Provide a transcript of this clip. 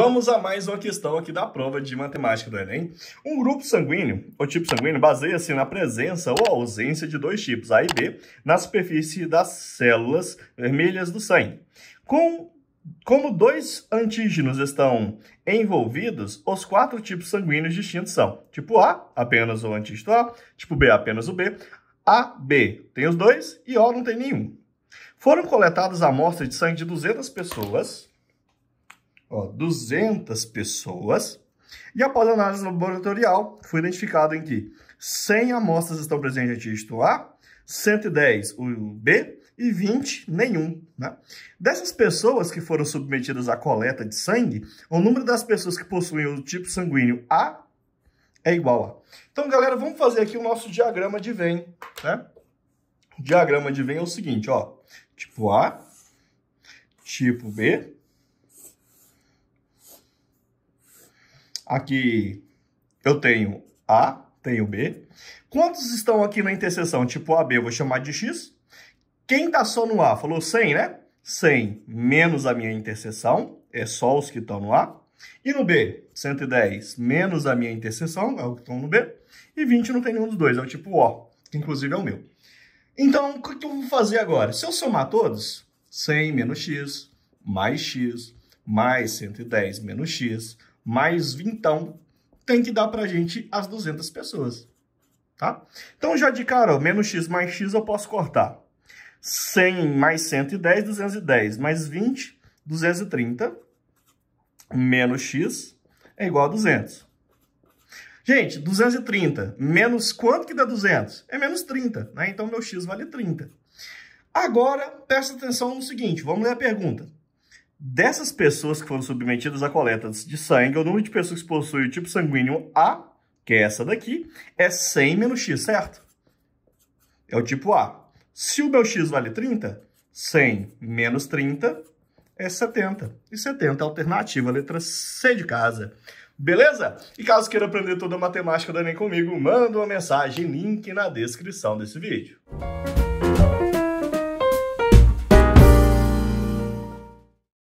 Vamos a mais uma questão aqui da prova de matemática do Enem. Um grupo sanguíneo, ou tipo sanguíneo, baseia-se na presença ou ausência de dois tipos, A e B, na superfície das células vermelhas do sangue. Com como dois antígenos estão envolvidos, os quatro tipos sanguíneos distintos são tipo A, apenas o antígeno A, tipo B, apenas o B, A, B tem os dois e O não tem nenhum. Foram coletadas amostras de sangue de 200 pessoas ó, 200 pessoas. E após a análise laboratorial, foi identificado em que 100 amostras estão presentes no antígeno A, 110 o B e 20 nenhum. Né? Dessas pessoas que foram submetidas à coleta de sangue, o número das pessoas que possuem o tipo sanguíneo A é igual a. Então, galera, vamos fazer aqui o nosso diagrama de Venn. Né? O diagrama de Venn é o seguinte, ó, tipo A, tipo B Aqui eu tenho A, tenho B. Quantos estão aqui na interseção tipo AB? Eu vou chamar de X. Quem está só no A? Falou 100, né? 100 menos a minha interseção, é só os que estão no A. E no B, 110 menos a minha interseção, é o que estão no B. E 20 não tem nenhum dos dois, é o tipo O, que inclusive é o meu. Então, o que eu vou fazer agora? Se eu somar todos, 100 menos x, mais x, mais 110 menos x, mais vintão, tem que dar para a gente as 200 pessoas, tá? Então, já de cara, menos x mais x eu posso cortar. 100 mais 110, 210, mais 20, 230, menos x é igual a 200. Gente, 230 menos quanto que dá 200? É menos 30, né? Então, meu x vale 30. Agora, presta atenção no seguinte, vamos ler a pergunta. Dessas pessoas que foram submetidas à coleta de sangue, o número de pessoas que possuem o tipo sanguíneo A, que é essa daqui, é 100 menos X, certo? É o tipo A. Se o meu X vale 30, 100 menos 30 é 70. E 70 é a alternativa, a letra C de casa. Beleza? E caso queira aprender toda a matemática da Enem comigo, manda uma mensagem, link na descrição desse vídeo.